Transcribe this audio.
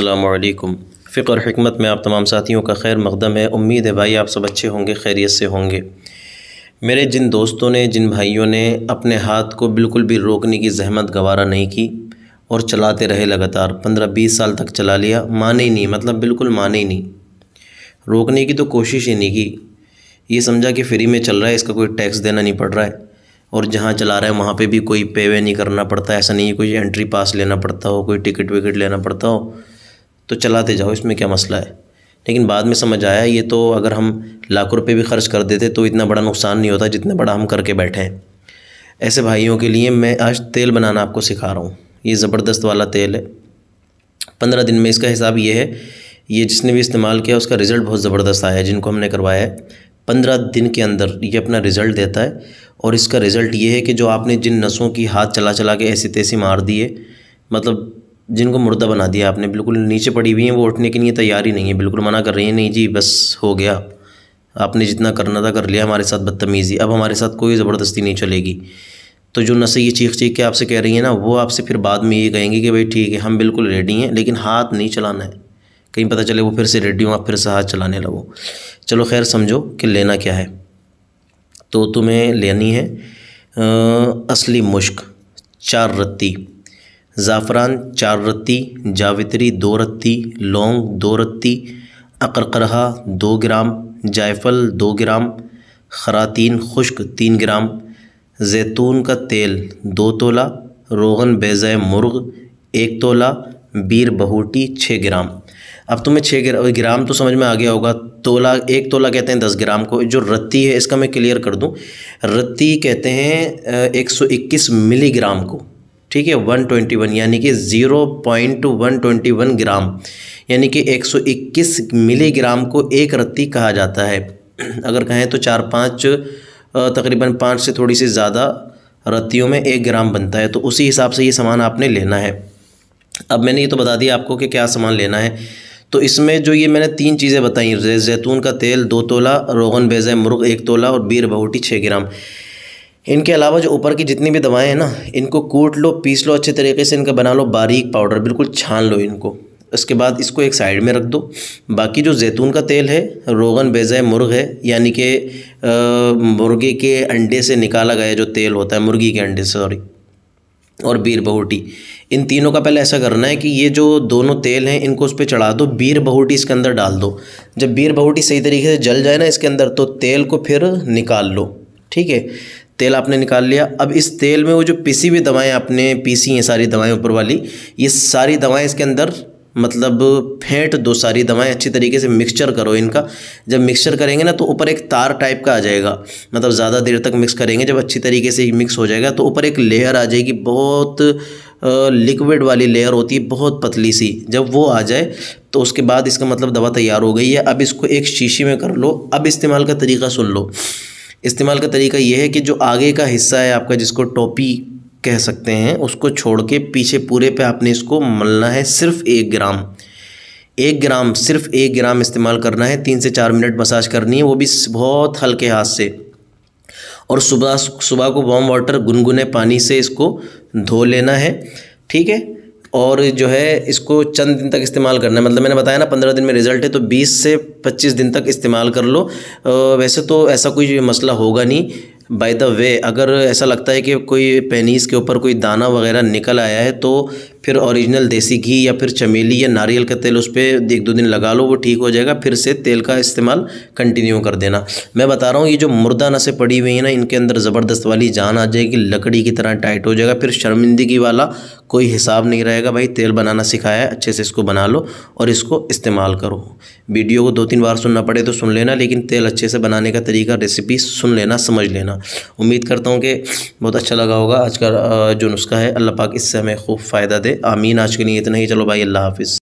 अल्लाम फ़िक्र और हमत में आप तमाम साथियों का खैर मकदम है उम्मीद है भाई आप सब अच्छे होंगे खैरियत से होंगे मेरे जिन दोस्तों ने जिन भाइयों ने अपने हाथ को बिल्कुल भी रोकने की जहमत गवारा नहीं की और चलाते रहे लगातार पंद्रह बीस साल तक चला लिया माने ही नहीं मतलब बिल्कुल माने ही नहीं रोकने की तो कोशिश ही नहीं की ये समझा कि फ्री में चल रहा है इसका कोई टैक्स देना नहीं पड़ रहा है और जहाँ चला रहा है वहाँ पे भी कोई पेवे नहीं करना पड़ता ऐसा नहीं है कोई एंट्री पास लेना पड़ता हो कोई टिकट विकट लेना पड़ता हो तो चलाते जाओ इसमें क्या मसला है लेकिन बाद में समझ आया ये तो अगर हम लाखों रुपये भी खर्च कर देते तो इतना बड़ा नुकसान नहीं होता जितना बड़ा हम करके बैठे हैं ऐसे भाइयों के लिए मैं आज तेल बनाना आपको सिखा रहा हूँ ये ज़बरदस्त वाला तेल है पंद्रह दिन में इसका हिसाब ये है ये जिसने भी इस्तेमाल किया उसका रिज़ल्ट बहुत ज़बरदस्त आया जिनको हमने करवाया है पंद्रह दिन के अंदर ये अपना रिज़ल्ट देता है और इसका रिज़ल्ट ये है कि जो आपने जिन नसों की हाथ चला चला के ऐसी तैसी मार दिए मतलब जिनको मुर्दा बना दिया आपने बिल्कुल नीचे पड़ी हुई हैं वो उठने के लिए तैयार ही नहीं है बिल्कुल मना कर रही हैं नहीं जी बस हो गया आपने जितना करना था कर लिया हमारे साथ बदतमीज़ी अब हमारे साथ कोई ज़बरदस्ती नहीं चलेगी तो जो नसें ये चीख चीख के आपसे कह रही है ना वो आपसे फिर बाद में ये कहेंगे कि भाई ठीक है हम बिल्कुल रेडी हैं लेकिन हाथ नहीं चलाना है कहीं पता चले वो फिर से रेडी हो आप फिर से हाथ चलाने लगो चलो खैर समझो कि लेना क्या है तो तुम्हें लेनी है आ, असली मुश्क चार रत्ती ज़ाफ़रान चार रत्ती जावित्री दो रत्ती लौंग दो रत्ती अकरकरहा दो ग्राम जायफल दो ग्राम खरातीन खुश्क तीन ग्राम जैतून का तेल दो तोला रोगन बेज़ मुर्ग एक तोला बीर बहूटी छः ग्राम अब तुम्हें छः ग्राम तो समझ में आ गया होगा तोला एक तोला कहते हैं दस ग्राम को जो रत्ती है इसका मैं क्लियर कर दूं रत्ती कहते हैं एक सौ इक्कीस मिलीग्राम को ठीक है 121 यानी कि 0.121 ग्राम यानी कि 121 मिलीग्राम को एक रत्ती कहा जाता है अगर कहें तो चार पाँच तकरीबन पाँच से थोड़ी सी ज़्यादा रत्तियों में एक ग्राम बनता है तो उसी हिसाब से ये सामान आपने लेना है अब मैंने ये तो बता दिया आपको कि क्या सामान लेना है तो इसमें जो ये मैंने तीन चीज़ें बताई जैतून का तेल दो तोला रोगन बेज़ मुर्ग एक तोला और बीर बहुटी छः ग्राम इनके अलावा जो ऊपर की जितनी भी दवाएं हैं ना इनको कूट लो पीस लो अच्छे तरीके से इनका बना लो बारीक पाउडर बिल्कुल छान लो इनको उसके बाद इसको एक साइड में रख दो बाकी जो जैतून का तेल है रोगन बेजा मुर्ग है यानी कि मुर्गे के अंडे से निकाला गया जो तेल होता है मुर्गी के अंडे से सॉरी और बीर बहूटी इन तीनों का पहले ऐसा करना है कि ये जो दोनों तेल हैं इनको उस पर चढ़ा दो बीर बहूटी इसके अंदर डाल दो जब बीर बहूटी सही तरीके से जल जाए ना इसके अंदर तो तेल को फिर निकाल लो ठीक है तेल आपने निकाल लिया अब इस तेल में वो जो पिसी हुई दवाएं आपने पीसी हैं सारी दवाएं ऊपर वाली ये सारी दवाएं इसके अंदर मतलब फेंट दो सारी दवाएं अच्छी तरीके से मिक्सचर करो इनका जब मिक्सचर करेंगे ना तो ऊपर एक तार टाइप का आ जाएगा मतलब ज़्यादा देर तक मिक्स करेंगे जब अच्छी तरीके से मिक्स हो जाएगा तो ऊपर एक लेयर आ जाएगी बहुत लिक्विड वाली लेयर होती है बहुत पतली सी जब वो आ जाए तो उसके बाद इसका मतलब दवा तैयार हो गई है अब इसको एक शीशी में कर लो अब इस्तेमाल का तरीका सुन लो इस्तेमाल का तरीका ये है कि जो आगे का हिस्सा है आपका जिसको टोपी कह सकते हैं उसको छोड़ के पीछे पूरे पे आपने इसको मलना है सिर्फ एक ग्राम एक ग्राम सिर्फ एक ग्राम इस्तेमाल करना है तीन से चार मिनट मसाज करनी है वो भी बहुत हल्के हाथ से और सुबह सुबह को वार्म वाटर गुनगुने पानी से इसको धो लेना है ठीक है और जो है इसको चंद दिन तक इस्तेमाल करना है मतलब मैंने बताया ना पंद्रह दिन में रिजल्ट है तो बीस से पच्चीस दिन तक इस्तेमाल कर लो वैसे तो ऐसा कोई मसला होगा नहीं बाय द वे अगर ऐसा लगता है कि कोई पेनीस के ऊपर कोई दाना वगैरह निकल आया है तो फिर ओरिजिनल देसी घी या फिर चमेली या नारियल का तेल उस पर एक दो दिन लगा लो वो ठीक हो जाएगा फिर से तेल का इस्तेमाल कंटिन्यू कर देना मैं बता रहा हूँ ये जो मुर्दा नसें पड़ी हुई हैं ना इनके अंदर ज़बरदस्त वाली जान आ जाएगी लकड़ी की तरह टाइट हो जाएगा फिर शर्मिंदगी वाला कोई हिसाब नहीं रहेगा भाई तेल बनाना सिखाया है अच्छे से इसको बना लो और इसको इस्तेमाल करो वीडियो को दो तीन बार सुनना पड़े तो सुन लेना लेकिन तेल अच्छे से बनाने का तरीका रेसिपी सुन लेना समझ लेना उम्मीद करता हूँ कि बहुत अच्छा लगा होगा आज का जो नुस्खा है अल्लाह पाक इससे हमें खूब फ़ायदा दे आमीन आज के लिए इतना ही चलो भाई अल्लाह हाफिज़